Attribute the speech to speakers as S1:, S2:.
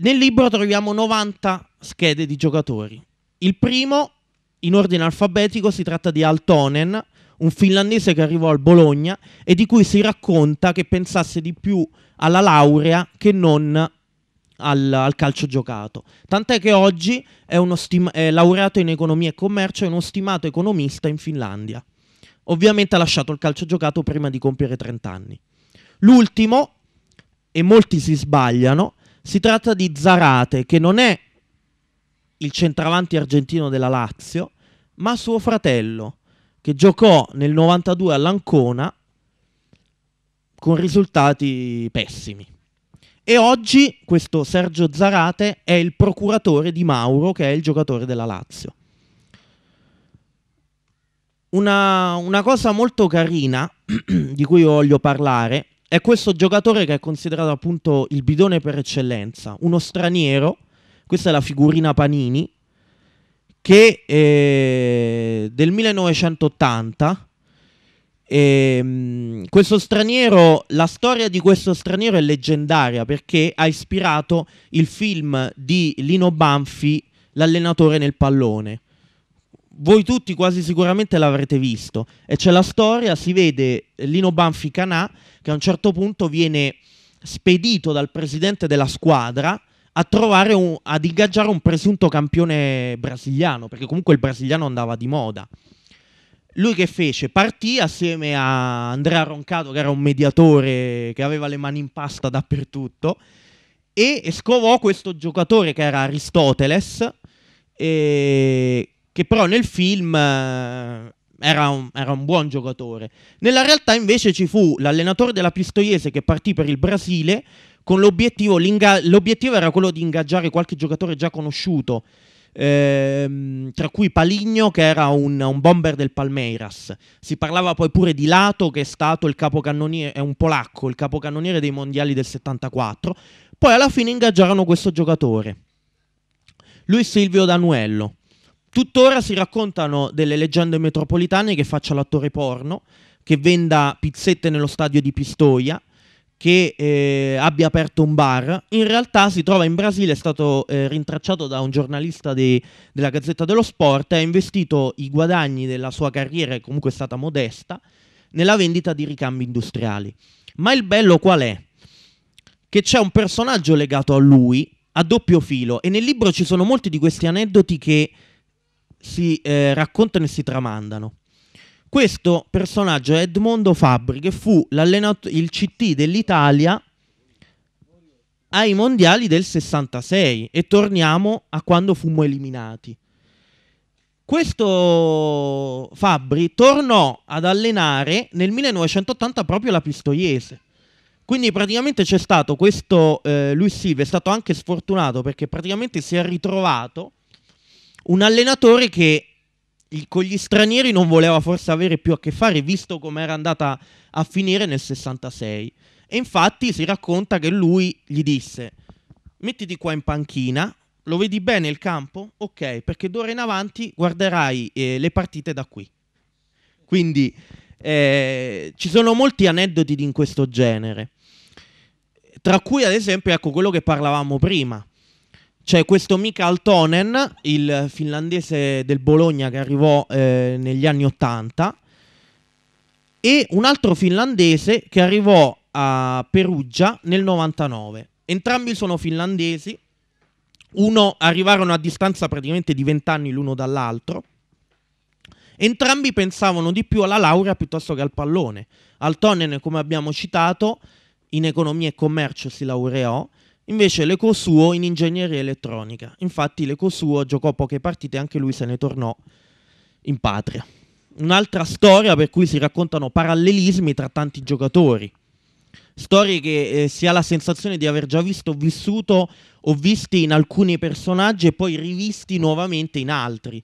S1: Nel libro troviamo 90 schede di giocatori. Il primo, in ordine alfabetico, si tratta di Altonen, un finlandese che arrivò al Bologna e di cui si racconta che pensasse di più alla laurea che non al, al calcio giocato. Tant'è che oggi è, stima- è laureato in economia e commercio e uno stimato economista in Finlandia. Ovviamente ha lasciato il calcio giocato prima di compiere 30 anni. L'ultimo, e molti si sbagliano, si tratta di Zarate, che non è il centravanti argentino della Lazio, ma suo fratello, che giocò nel 92 all'Ancona con risultati pessimi. E oggi questo Sergio Zarate è il procuratore di Mauro, che è il giocatore della Lazio. Una, una cosa molto carina di cui voglio parlare è questo giocatore che è considerato appunto il bidone per eccellenza, uno straniero, questa è la figurina Panini, che eh, del 1980, eh, questo straniero, la storia di questo straniero è leggendaria perché ha ispirato il film di Lino Banfi, l'allenatore nel pallone voi tutti quasi sicuramente l'avrete visto e c'è la storia, si vede Lino Banfi Canà che a un certo punto viene spedito dal presidente della squadra a trovare un, ad ingaggiare un presunto campione brasiliano, perché comunque il brasiliano andava di moda. Lui che fece? Partì assieme a Andrea Roncato, che era un mediatore che aveva le mani in pasta dappertutto, e scovò questo giocatore che era Aristoteles, e che però nel film eh, era un, era un, buon giocatore. Nella realtà invece ci fu l'allenatore della Pistoiese che partì per il Brasile con l'obiettivo, l'obiettivo era quello di ingaggiare qualche giocatore già conosciuto, ehm, tra cui Paligno che era un, un, bomber del Palmeiras. Si parlava poi pure di Lato che è stato il capocannoniere, è un polacco, il capocannoniere dei mondiali del 74. Poi alla fine ingaggiarono questo giocatore, lui Silvio Danuello. Tuttora si raccontano delle leggende metropolitane che faccia l'attore porno, che venda pizzette nello stadio di Pistoia, che eh, abbia aperto un bar. In realtà si trova in Brasile, è stato eh, rintracciato da un giornalista de- della Gazzetta dello Sport e ha investito i guadagni della sua carriera, che comunque è stata modesta, nella vendita di ricambi industriali. Ma il bello qual è? Che c'è un personaggio legato a lui a doppio filo e nel libro ci sono molti di questi aneddoti che si eh, raccontano e si tramandano. Questo personaggio è Edmondo Fabri, che fu l'allenatore, il CT dell'Italia ai mondiali del 66 e torniamo a quando fummo eliminati. Questo Fabri tornò ad allenare nel 1980 proprio la Pistoiese. Quindi praticamente c'è stato questo, eh, lui Silva è stato anche sfortunato perché praticamente si è ritrovato un allenatore che con gli stranieri non voleva forse avere più a che fare, visto come era andata a finire nel 66. E infatti si racconta che lui gli disse: Mettiti qua in panchina, lo vedi bene il campo? Ok, perché d'ora in avanti guarderai eh, le partite da qui. Quindi eh, ci sono molti aneddoti di in questo genere, tra cui ad esempio ecco quello che parlavamo prima. C'è cioè, questo Mikael Tonen, il finlandese del Bologna che arrivò eh, negli anni Ottanta, e un altro finlandese che arrivò a Perugia nel 99. Entrambi sono finlandesi, uno arrivarono a distanza praticamente di vent'anni l'uno dall'altro. Entrambi pensavano di più alla laurea piuttosto che al pallone. Altonen, come abbiamo citato, in economia e commercio si laureò Invece l'Ecosuo in ingegneria elettronica. Infatti l'Ecosuo giocò poche partite e anche lui se ne tornò in patria. Un'altra storia per cui si raccontano parallelismi tra tanti giocatori. Storie che eh, si ha la sensazione di aver già visto vissuto o visti in alcuni personaggi e poi rivisti nuovamente in altri.